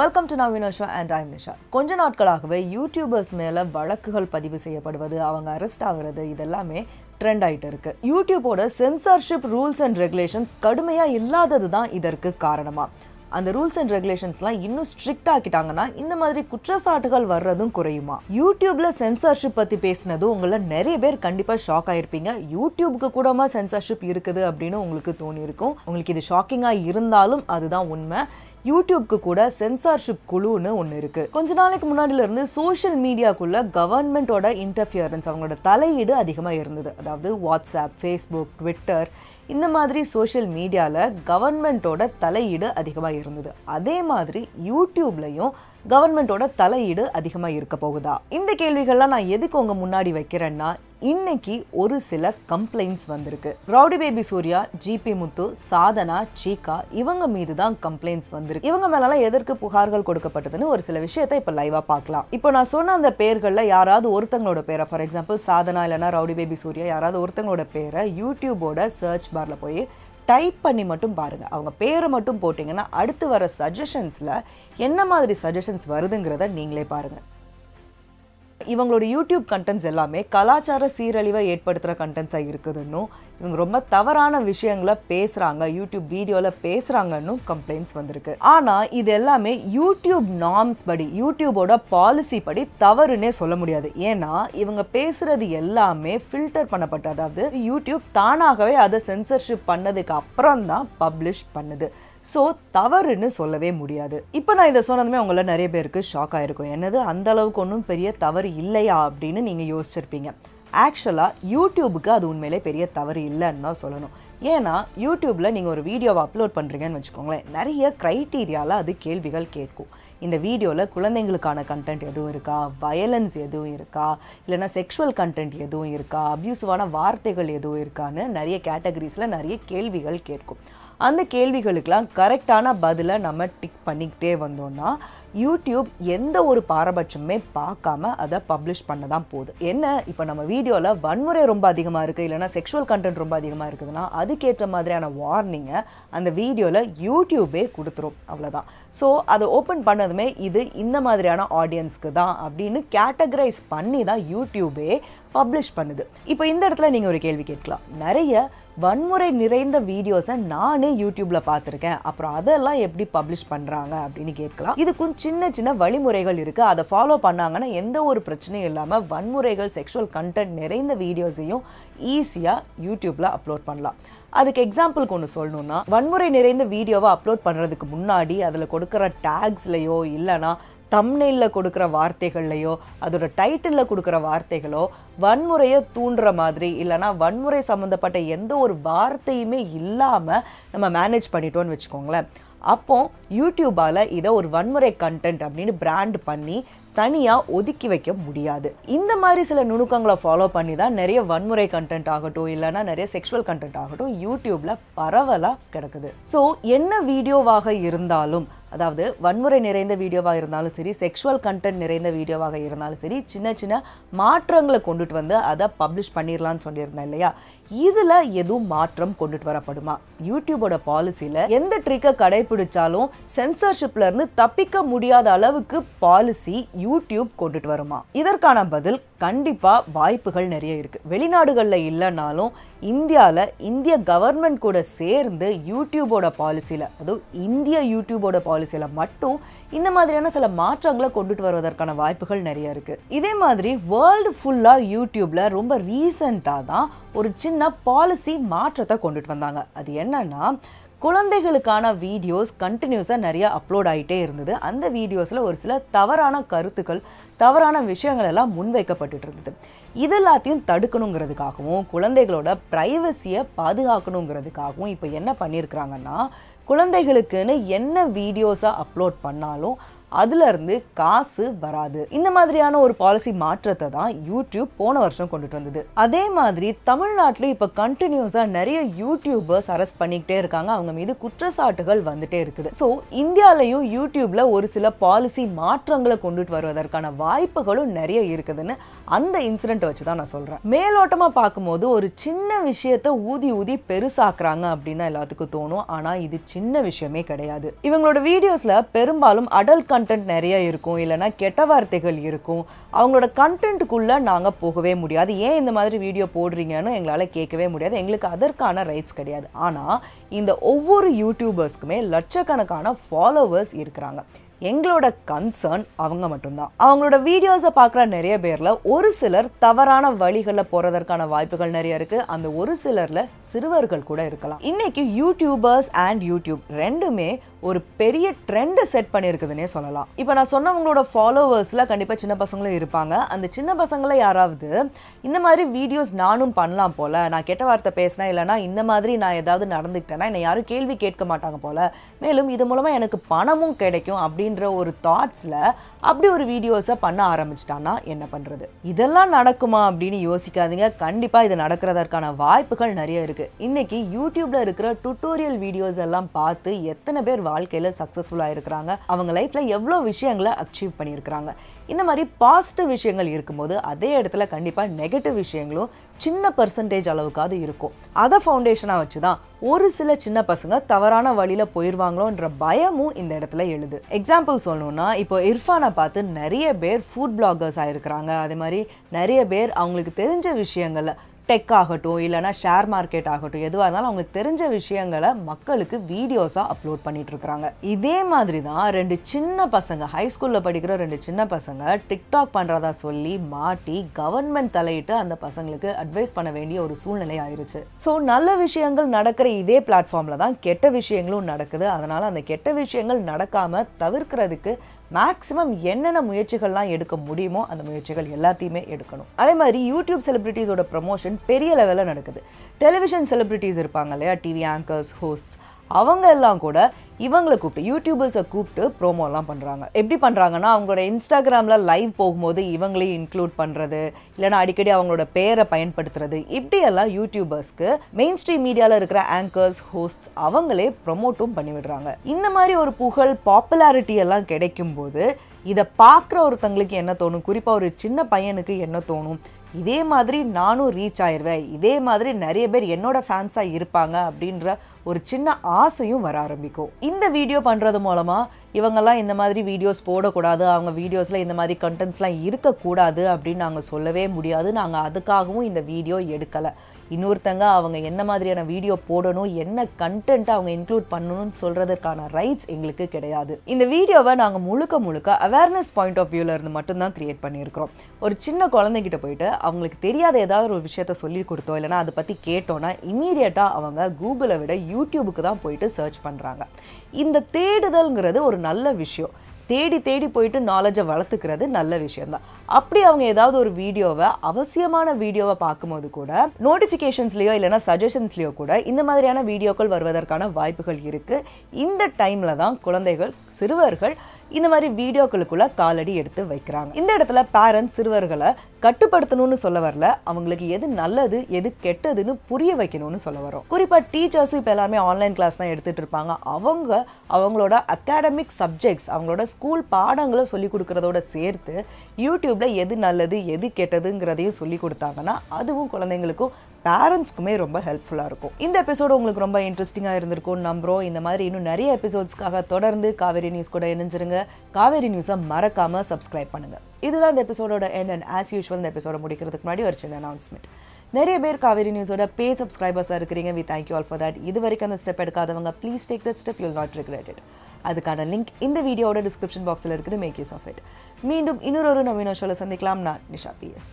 welcome to Naveena and I Nisha கொஞ்ச நாட்களாகவே YouTubers மேலே வழக்குகள் பதிவு செய்யப்படுவது அவங்க அரெஸ்ட் ஆகிறது இதெல்லாமே ட்ரெண்ட் ஆகிட்டு இருக்கு யூடியூபோட சென்சார்ஷிப் ரூல்ஸ் அண்ட் ரெகுலேஷன்ஸ் கடுமையாக இல்லாதது தான் இதற்கு காரணமாக அந்த ரூல்ஸ் அண்ட் ரெகுலேஷன்ஸ்லாம் இன்னும் ஸ்ட்ரிக்ட் ஆக்கிட்டாங்கன்னா இந்த மாதிரி குற்றச்சாட்டுகள் வர்றதும் குறையுமா யூடியூப்ல சென்சார்ஷிப் பத்தி பேசினதும் உங்களை நிறைய பேர் கண்டிப்பா ஷாக் ஆயிருப்பீங்க யூடியூபுக்கு கூடமா சென்சார்ஷிப் இருக்குது அப்படின்னு உங்களுக்கு தோணியிருக்கும் உங்களுக்கு இது ஷாக்கிங்கா இருந்தாலும் அதுதான் உண்மை யூடியூப்க்கு கூட சென்சார்ஷிப் குழுன்னு ஒன்று இருக்குது கொஞ்ச நாளைக்கு இருந்து சோஷியல் மீடியாக்குள்ள கவர்மெண்ட்டோட இன்டர்ஃபியரன்ஸ் அவங்களோட தலையீடு அதிகமாக இருந்தது அதாவது வாட்ஸ்அப் ஃபேஸ்புக் ட்விட்டர் இந்த மாதிரி சோஷியல் மீடியாவில் கவர்மெண்ட்டோட தலையீடு அதிகமாக இருந்தது அதே மாதிரி யூடியூப்லேயும் கவர்மெண்ட்டோட தலையீடு அதிகமாக இருக்க போகுதா இந்த கேள்விகள்லாம் நான் எதுக்கு உங்கள் முன்னாடி வைக்கிறேன்னா இன்னைக்கு ஒரு சில கம்ப்ளைண்ட்ஸ் வந்திருக்கு rowdy baby Surya GP Muthu Sadhana சீகா இவங்க மீது தான் கம்ப்ளைண்ட்ஸ் வந்திருக்கு இவங்க மேலலாம் எதற்கு புகார்கள் கொடுக்கப்பட்டதுன்னு ஒரு சில விஷயத்தை இப்போ லைவா பார்க்கலாம் இப்போ நான் சொன்ன அந்த பேர்களில் யாராவது ஒருத்தங்களோட பேரை ஃபார் எக்ஸாம்பிள் சாதனா இல்லைனா ரவுடி பேபி சூர்யா யாராவது ஒருத்தங்களோட பேரை யூடியூபோட சர்ச் பாரில் போய் டைப் பண்ணி மட்டும் பாருங்கள் அவங்க பேரை மட்டும் போட்டிங்கன்னா அடுத்து வர சஜஷன்ஸில் என்ன மாதிரி சஜஷன்ஸ் வருதுங்கிறத நீங்களே பாருங்கள் இவங்களோட யூடியூப் கண்டென்ட்ஸ் எல்லாமே கலாச்சார சீரழிவை ஏற்படுத்துகிற கண்டென்ட்ஸாக இருக்குதுன்னும் இவங்க ரொம்ப தவறான விஷயங்களை பேசுகிறாங்க யூடியூப் வீடியோவில் பேசுகிறாங்கன்னு கம்ப்ளைண்ட்ஸ் வந்திருக்கு ஆனால் இது எல்லாமே யூடியூப் நார்ம்ஸ் படி யூடியூபோட பாலிசி படி தவறுன்னே சொல்ல முடியாது ஏன்னா இவங்க பேசுகிறது எல்லாமே ஃபில்டர் பண்ணப்பட்ட அதாவது யூடியூப் தானாகவே அதை சென்சர்ஷிப் பண்ணதுக்கு அப்புறம் தான் பப்ளிஷ் பண்ணுது ஸோ தவறுன்னு சொல்லவே முடியாது இப்போ நான் இதை சொன்னதுமே உங்களை நிறைய பேருக்கு ஷாக் ஆகிருக்கும் என்னது அந்த அளவுக்கு ஒன்றும் பெரிய தவறு இல்லையா அப்படின்னு நீங்கள் யோசிச்சிருப்பீங்க ஆக்சுவலாக யூடியூபுக்கு அது உண்மையிலே பெரிய தவறு இல்லைன்னு தான் சொல்லணும் ஏன்னா யூடியூப்பில் நீங்கள் ஒரு வீடியோவை அப்லோட் பண்ணுறீங்கன்னு வச்சுக்கோங்களேன் நிறைய க்ரைட்டீரியாவில் அது கேள்விகள் கேட்கும் இந்த வீடியோவில் குழந்தைங்களுக்கான கண்டென்ட் எதுவும் இருக்கா வயலன்ஸ் எதுவும் இருக்கா இல்லைனா செக்ஷுவல் கண்டென்ட் எதுவும் இருக்கா அப்யூசிவான வார்த்தைகள் எதுவும் இருக்கான்னு நிறைய கேட்டகரிஸில் நிறைய கேள்விகள் கேட்கும் அந்த கேள்விகளுக்கெலாம் கரெக்டான பதிலை நம்ம டிக் பண்ணிக்கிட்டே வந்தோம்னா யூடியூப் எந்த ஒரு பாரபட்சமே பார்க்காம அதை பப்ளிஷ் பண்ண தான் போகுது என்ன இப்போ நம்ம வீடியோவில் வன்முறை ரொம்ப அதிகமாக இருக்குது இல்லைனா செக்ஷுவல் கண்டென்ட் ரொம்ப அதிகமாக இருக்குதுன்னா அதுக்கேற்ற மாதிரியான வார்னிங்கை அந்த வீடியோவில் யூடியூபே கொடுத்துரும் அவ்வளோதான் ஸோ அதை ஓப்பன் பண்ணதுமே இது இந்த மாதிரியான ஆடியன்ஸ்க்கு தான் அப்படின்னு கேட்டகரைஸ் பண்ணி தான் யூடியூபே பப்ளிஷ் பண்ணுது இப்போ இந்த இடத்துல நீங்கள் ஒரு கேள்வி கேட்கலாம் நிறைய வன்முறை நிறைந்த வீடியோஸை நானே யூடியூப்ல பார்த்துருக்கேன் அப்புறம் அதெல்லாம் எப்படி பப்ளிஷ் பண்ணுறாங்க அப்படின்னு கேட்கலாம் இதுக்கும் சின்ன சின்ன வழிமுறைகள் இருக்கு அதை ஃபாலோ பண்ணாங்கன்னா எந்த ஒரு பிரச்சனையும் இல்லாமல் வன்முறைகள் செக்ஷுவல் கண்டென்ட் நிறைந்த வீடியோஸையும் ஈஸியாக யூடியூப்ல அப்லோட் பண்ணலாம் அதுக்கு எக்ஸாம்பிளுக்கு ஒன்று சொல்லணும்னா வன்முறை நிறைந்த வீடியோவை அப்லோட் பண்ணுறதுக்கு முன்னாடி அதில் கொடுக்குற டேக்ஸ்லையோ இல்லைனா தம்னெயிலில் கொடுக்குற வார்த்தைகள்லையோ அதோட டைட்டிலில் கொடுக்குற வார்த்தைகளோ வன்முறையை தூண்டுற மாதிரி இல்லைனா வன்முறை சம்மந்தப்பட்ட எந்த ஒரு வார்த்தையுமே இல்லாமல் நம்ம மேனேஜ் பண்ணிட்டோன்னு வச்சுக்கோங்களேன் அப்போ யூடியூபால் இதை ஒரு வன்முறை கண்டென்ட் அப்படின்னு பிராண்ட் பண்ணி தனியாக ஒதுக்கி வைக்க முடியாது இந்த மாதிரி சில நுணுக்கங்களை ஃபாலோ பண்ணி தான் நிறைய வன்முறை கண்டென்ட் ஆகட்டும் இல்லைனா நிறைய செக்ஷுவல் கண்டென்ட் ஆகட்டும் யூடியூப்பில் பரவலாக கிடக்குது ஸோ என்ன வீடியோவாக இருந்தாலும் அதாவது வன்முறை நிறைந்த வீடியோவாக இருந்தாலும் சரி செக்ஷுவல் கண்டென்ட் நிறைந்த வீடியோவாக இருந்தாலும் சரி சின்ன சின்ன மாற்றங்களை கொண்டுட்டு வந்து அதை பப்ளிஷ் பண்ணிடலான்னு சொல்லியிருந்தேன் இல்லையா இதில் எதுவும் மாற்றம் கொண்டுட்டு வரப்படுமா யூடியூபோட பாலிசியில் எந்த ட்ரிக்கை கடைபிடிச்சாலும் சென்சர்ஷிப்லேருந்து தப்பிக்க முடியாத அளவுக்கு பாலிசி யூடியூப் கொண்டுட்டு வருமா இதற்கான பதில் கண்டிப்பாக வாய்ப்புகள் நிறைய இருக்குது வெளிநாடுகளில் இல்லைனாலும் இந்தியாவில் இந்திய கவர்மெண்ட் கூட சேர்ந்து யூடியூபோட பாலிசியில் அதுவும் இந்திய யூடியூபோட பாலிசியில் மட்டும் இந்த மாதிரியான சில மாற்றங்களை கொண்டுட்டு வருவதற்கான வாய்ப்புகள் நிறைய இருக்குது இதே மாதிரி வேர்ல்டு ஃபுல்லாக யூடியூப்பில் ரொம்ப ரீசெண்டாக தான் ஒரு சின்ன பாலிசி மாற்றத்தை கொண்டுட்டு வந்தாங்க அது என்னன்னா குழந்தைகளுக்கான வீடியோஸ் கண்டினியூஸாக நிறையா அப்லோட் ஆகிட்டே இருந்தது அந்த வீடியோஸில் ஒரு சில தவறான கருத்துக்கள் தவறான விஷயங்கள் எல்லாம் முன்வைக்கப்பட்டு இருந்தது இது எல்லாத்தையும் தடுக்கணுங்கிறதுக்காகவும் குழந்தைகளோட ப்ரைவசியை பாதுகாக்கணுங்கிறதுக்காகவும் இப்போ என்ன பண்ணியிருக்கிறாங்கன்னா குழந்தைகளுக்குன்னு என்ன வீடியோஸாக அப்லோட் பண்ணாலும் அதுலேருந்து காசு வராது இந்த மாதிரியான ஒரு பாலிசி மாற்றத்தை தான் யூடியூப் போன வருஷம் கொண்டுட்டு வந்தது அதே மாதிரி தமிழ்நாட்டில் இப்போ கண்டினியூஸாக நிறைய யூடியூபர்ஸ் அரெஸ்ட் பண்ணிக்கிட்டே இருக்காங்க அவங்க மீது குற்றச்சாட்டுகள் வந்துட்டே இருக்குது ஸோ இந்தியாலையும் யூடியூப்ல ஒரு சில பாலிசி மாற்றங்களை கொண்டுட்டு வருவதற்கான வாய்ப்புகளும் நிறைய இருக்குதுன்னு அந்த இன்சிடென்ட் வச்சு தான் நான் சொல்கிறேன் மேலோட்டமாக பார்க்கும்போது ஒரு சின்ன விஷயத்த ஊதி ஊதி பெருசாக்குறாங்க அப்படின்னு எல்லாத்துக்கும் தோணும் ஆனால் இது சின்ன விஷயமே கிடையாது இவங்களோட வீடியோஸில் பெரும்பாலும் அடல் கண்டென்ட் நிறைய இருக்கும் இல்லைனா கெட்ட வார்த்தைகள் இருக்கும் அவங்களோட கண்டென்ட்டுக்குள்ளே நாங்கள் போகவே முடியாது ஏன் இந்த மாதிரி வீடியோ போடுறீங்கன்னு எங்களால் கேட்கவே முடியாது எங்களுக்கு அதற்கான ரைட்ஸ் கிடையாது ஆனால் இந்த ஒவ்வொரு யூடியூபர்ஸ்க்குமே லட்சக்கணக்கான ஃபாலோவர்ஸ் இருக்கிறாங்க எங்களோட கன்சர்ன் அவங்க மட்டும்தான் அவங்களோட வீடியோஸை பார்க்குற நிறைய பேரில் ஒரு சிலர் தவறான வழிகளில் போகிறதற்கான வாய்ப்புகள் நிறைய இருக்குது அந்த ஒரு சிலரில் சிறுவர்கள் கூட இருக்கலாம் இன்றைக்கி யூடியூபர்ஸ் அண்ட் யூடியூப் ரெண்டுமே ஒரு பெரிய ட்ரெண்டை செட் பண்ணியிருக்குதுன்னே சொல்லலாம் இப்போ நான் சொன்னவங்களோட ஃபாலோவர்ஸில் கண்டிப்பாக சின்ன பசங்களும் இருப்பாங்க அந்த சின்ன பசங்களை யாராவது இந்த மாதிரி வீடியோஸ் நானும் பண்ணலாம் போல் நான் கெட்ட வார்த்தை பேசினேன் இல்லைனா இந்த மாதிரி நான் ஏதாவது நடந்துக்கிட்டேன்னா என்னை யாரும் கேள்வி கேட்க மாட்டாங்க போல் மேலும் இது மூலமாக எனக்கு பணமும் கிடைக்கும் அப்படின்னு அப்படின்ற ஒரு தாட்ஸில் அப்படி ஒரு வீடியோஸை பண்ண ஆரம்பிச்சிட்டான்னா என்ன பண்ணுறது இதெல்லாம் நடக்குமா அப்படின்னு யோசிக்காதீங்க கண்டிப்பாக இது நடக்கிறதற்கான வாய்ப்புகள் நிறைய இருக்குது இன்றைக்கி யூடியூப்பில் இருக்கிற டுட்டோரியல் வீடியோஸ் எல்லாம் பார்த்து எத்தனை பேர் வாழ்க்கையில் சக்ஸஸ்ஃபுல்லாக இருக்கிறாங்க அவங்க லைஃப்பில் எவ்வளோ விஷயங்களை அச்சீவ் பண்ணியிருக்கிறாங்க இந்த மாதிரி பாசிட்டிவ் விஷயங்கள் இருக்கும்போது அதே இடத்துல கண்டிப்பாக நெகட்டிவ் விஷயங்களும் சின்ன பர்சன்டேஜ் அளவுக்காவது இருக்கும் அதை ஃபவுண்டேஷனாக வச்சு தான் ஒரு சில சின்ன பசங்க தவறான வழியில் போயிடுவாங்களோன்ற பயமும் இந்த இடத்துல எழுது எக்ஸாம்பிள் சொல்லணும்னா இப்போ இர்ஃபானை பார்த்து நிறைய பேர் ஃபுட் பிளாகர்ஸ் ஆகிருக்கிறாங்க அதே மாதிரி நிறைய பேர் அவங்களுக்கு தெரிஞ்ச விஷயங்கள் டெக் ஆகட்டும் இல்லைனா ஷேர் மார்க்கெட் ஆகட்டும் எதுவாக இருந்தாலும் அவங்களுக்கு தெரிஞ்ச விஷயங்களை மக்களுக்கு வீடியோஸாக அப்லோட் பண்ணிட்டு இருக்கிறாங்க இதே மாதிரி தான் ரெண்டு சின்ன பசங்க ஹை ஸ்கூலில் படிக்கிற ரெண்டு சின்ன பசங்க டிக்டாக் பண்ணுறதா சொல்லி மாட்டி கவர்மெண்ட் தலையிட்டு அந்த பசங்களுக்கு அட்வைஸ் பண்ண வேண்டிய ஒரு சூழ்நிலை ஆயிருச்சு ஸோ நல்ல விஷயங்கள் நடக்கிற இதே பிளாட்ஃபார்மில் தான் கெட்ட விஷயங்களும் நடக்குது அதனால் அந்த கெட்ட விஷயங்கள் நடக்காமல் தவிர்க்கிறதுக்கு மேக்ஸிமம் என்னென்ன முயற்சிகள்லாம் எடுக்க முடியுமோ அந்த முயற்சிகள் எல்லாத்தையுமே எடுக்கணும் அதே மாதிரி யூடியூப் செலிபிரிட்டிஸோட ப்ரமோஷன் பெரிய லெவலில் நடக்குது டெலிவிஷன் செலிபிரிட்டிஸ் இருப்பாங்க இல்லையா டிவி ஆங்கர்ஸ் ஹோஸ்ட்ஸ் அவங்க எல்லாம் கூட இவங்களை கூப்பிட்டு யூடியூபர்ஸை கூப்பிட்டு ப்ரோமோலாம் பண்ணுறாங்க எப்படி பண்ணுறாங்கன்னா அவங்களோட இன்ஸ்டாகிராமில் லைவ் போகும்போது இவங்களையும் இன்க்ளூட் பண்ணுறது இல்லைனா அடிக்கடி அவங்களோட பேரை பயன்படுத்துறது இப்படியெல்லாம் யூடியூபர்ஸ்க்கு மெயின் ஸ்ட்ரீம் மீடியாவில் இருக்கிற ஆங்கர்ஸ் ஹோஸ்ட்ஸ் அவங்களே ப்ரொமோட்டும் பண்ணிவிடுறாங்க இந்த மாதிரி ஒரு புகழ் பாப்புலாரிட்டி எல்லாம் கிடைக்கும்போது இதை பார்க்குற ஒருத்தங்களுக்கு என்ன தோணும் குறிப்பாக ஒரு சின்ன பையனுக்கு என்ன தோணும் இதே மாதிரி நானும் ரீச் ஆயிடுவேன் இதே மாதிரி நிறைய பேர் என்னோட ஃபேன்ஸாக இருப்பாங்க அப்படின்ற ஒரு சின்ன ஆசையும் வர ஆரம்பிக்கும் இந்த வீடியோ பண்ணுறது மூலமாக இவங்கெல்லாம் இந்த மாதிரி வீடியோஸ் போடக்கூடாது அவங்க வீடியோஸில் இந்த மாதிரி கண்டென்ட்ஸ்லாம் இருக்கக்கூடாது அப்படின்னு நாங்கள் சொல்லவே முடியாது நாங்கள் அதுக்காகவும் இந்த வீடியோ எடுக்கலை இன்னொருத்தங்க அவங்க என்ன மாதிரியான வீடியோ போடணும் என்ன கண்டென்ட் அவங்க இன்க்ளூட் பண்ணணும்னு சொல்கிறதுக்கான ரைட்ஸ் எங்களுக்கு கிடையாது இந்த வீடியோவை நாங்கள் முழுக்க முழுக்க அவேர்னஸ் பாயிண்ட் ஆஃப் வியூவில் இருந்து மட்டும்தான் க்ரியேட் பண்ணியிருக்கிறோம் ஒரு சின்ன குழந்தைகிட்ட போயிட்டு அவங்களுக்கு தெரியாத ஏதாவது ஒரு விஷயத்த சொல்லி கொடுத்தோம் இல்லைனா அதை பற்றி கேட்டோன்னா இமீடியட்டாக அவங்க கூகுளை விட யூடியூபுக்கு தான் போயிட்டு சர்ச் பண்ணுறாங்க இந்த தேடுதல்ங்கிறது ஒரு நல்ல விஷயம் தேடி தேடி போயிட்டு நாலேஜை வளர்த்துக்கிறது நல்ல விஷயம்தான் அப்படி அவங்க ஏதாவது ஒரு வீடியோவை அவசியமான வீடியோவை பார்க்கும்போது கூட நோட்டிஃபிகேஷன்ஸ்லையோ இல்லைனா சஜஷன்ஸ்லேயோ கூட இந்த மாதிரியான வீடியோக்கள் வருவதற்கான வாய்ப்புகள் இருக்குது இந்த டைமில் தான் குழந்தைகள் சிறுவர்கள் இந்த மாதிரி வீடியோக்களுக்குள்ள காலடி எடுத்து வைக்கிறாங்க இந்த இடத்துல பேரண்ட்ஸ் சிறுவர்களை கட்டுப்படுத்தணும்னு சொல்ல வரல அவங்களுக்கு எது நல்லது எது கெட்டதுன்னு புரிய வைக்கணும்னு சொல்ல வரும் குறிப்பாக டீச்சர்ஸும் இப்போ எல்லாருமே ஆன்லைன் கிளாஸ் தான் எடுத்துகிட்டு இருப்பாங்க அவங்க அவங்களோட அகாடமிக் சப்ஜெக்ட்ஸ் அவங்களோட ஸ்கூல் பாடங்களை சொல்லிக் கொடுக்குறதோட சேர்த்து யூடியூப்பில் எது நல்லது எது கெட்டதுங்கிறதையும் சொல்லி கொடுத்தாங்கன்னா அதுவும் குழந்தைங்களுக்கும் பேரண்ட்ஸ்க்குமே ரொம்ப ஹெல்ப்ஃபுல்லாக இருக்கும் இந்த எபிசோடு உங்களுக்கு ரொம்ப இன்ட்ரெஸ்டிங்காக இருந்திருக்கும்னு நம்புகிறோம் இந்த மாதிரி இன்னும் நிறைய எபிசோட்ஸ்க்காக தொடர்ந்து காவேரி நியூஸ் கூட இணைஞ்சிருங்க காவேரி நியூஸை மறக்காமல் சப்ஸ்கிரைப் பண்ணுங்கள் இதுதான் இந்த எபிசோடோட எண்ட் அண்ட் ஆஸ் யூஷுவல் இந்த எபிசோட முடிக்கிறதுக்கு முன்னாடி ஒரு சின்ன அனௌன்ஸ்மெண்ட் நிறைய பேர் காவேரி நியூஸோட பே சப்ஸ்கிரைபர்ஸாக இருக்கிறீங்க we thank you all for that இது வரைக்கும் அந்த ஸ்டெப் எடுக்காதவங்க please take that step you'll not regret அதுக்கான லிங்க் இந்த வீடியோட டிஸ்கிரிப்ஷன் பாக்ஸில் இருக்குது மேக் யூஸ் ஆஃப் இட் மீண்டும் இன்னொரு நவீன ஷோவில் சந்திக்கலாம் நான் நிஷா பிஎஸ்